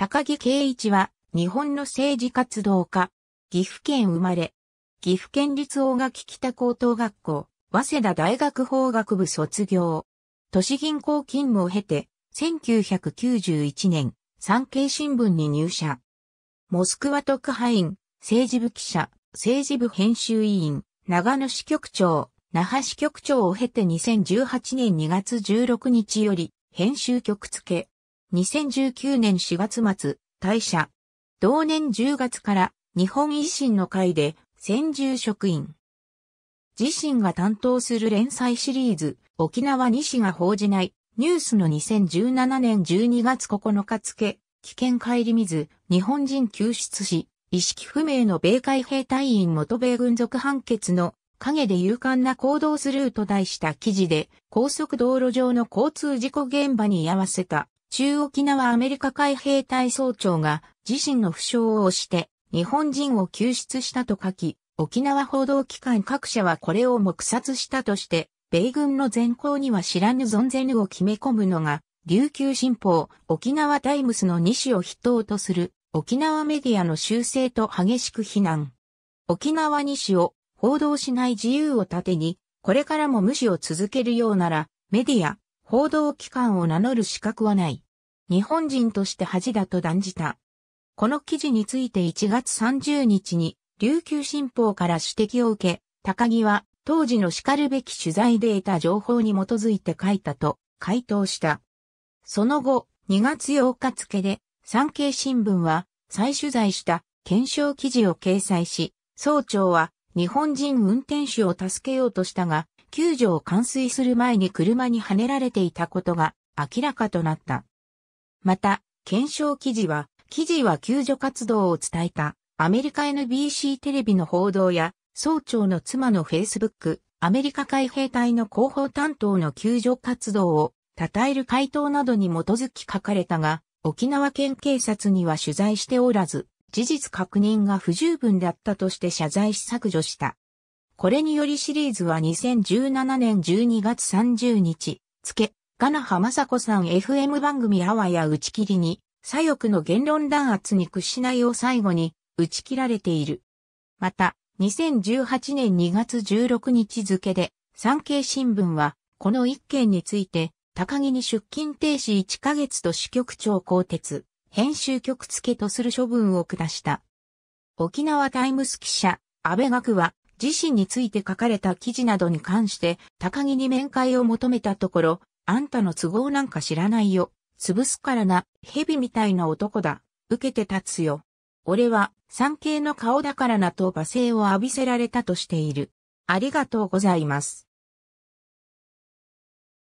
高木圭一は日本の政治活動家。岐阜県生まれ。岐阜県立大垣北高等学校、早稲田大学法学部卒業。都市銀行勤務を経て、1991年、産経新聞に入社。モスクワ特派員、政治部記者、政治部編集委員、長野市局長、那覇市局長を経て2018年2月16日より、編集局付、2019年4月末、退社。同年10月から日本維新の会で専従職員。自身が担当する連載シリーズ、沖縄西が報じないニュースの2017年12月9日付、危険帰り見ず、日本人救出し、意識不明の米海兵隊員元米軍属判決の影で勇敢な行動すると題した記事で、高速道路上の交通事故現場に居合わせた中沖縄アメリカ海兵隊総長が自身の負傷を押して日本人を救出したと書き、沖縄報道機関各社はこれを黙殺したとして、米軍の前行には知らぬ存ぜぬを決め込むのが、琉球新報、沖縄タイムスの西を筆頭とする沖縄メディアの修正と激しく非難。沖縄西を報道しない自由を盾に、これからも無視を続けるようなら、メディア、報道機関を名乗る資格はない。日本人として恥だと断じた。この記事について1月30日に琉球新報から指摘を受け、高木は当時の叱るべき取材で得た情報に基づいて書いたと回答した。その後、2月8日付で産経新聞は再取材した検証記事を掲載し、総長は日本人運転手を助けようとしたが、救助を完遂する前に車にはねられていたことが明らかとなった。また、検証記事は、記事は救助活動を伝えた、アメリカ NBC テレビの報道や、総長の妻のフェイスブック、アメリカ海兵隊の広報担当の救助活動を、称える回答などに基づき書かれたが、沖縄県警察には取材しておらず、事実確認が不十分だったとして謝罪し削除した。これによりシリーズは2017年12月30日、付、ガナハマサコさん FM 番組あわや打ち切りに、左翼の言論弾圧に屈しないを最後に、打ち切られている。また、2018年2月16日付で、産経新聞は、この一件について、高木に出勤停止1ヶ月と支局長更迭、編集局付とする処分を下した。沖縄タイムス記者、安倍学は、自身について書かれた記事などに関して、高木に面会を求めたところ、あんたの都合なんか知らないよ。潰すからな、蛇みたいな男だ。受けて立つよ。俺は、産経の顔だからなと罵声を浴びせられたとしている。ありがとうございます。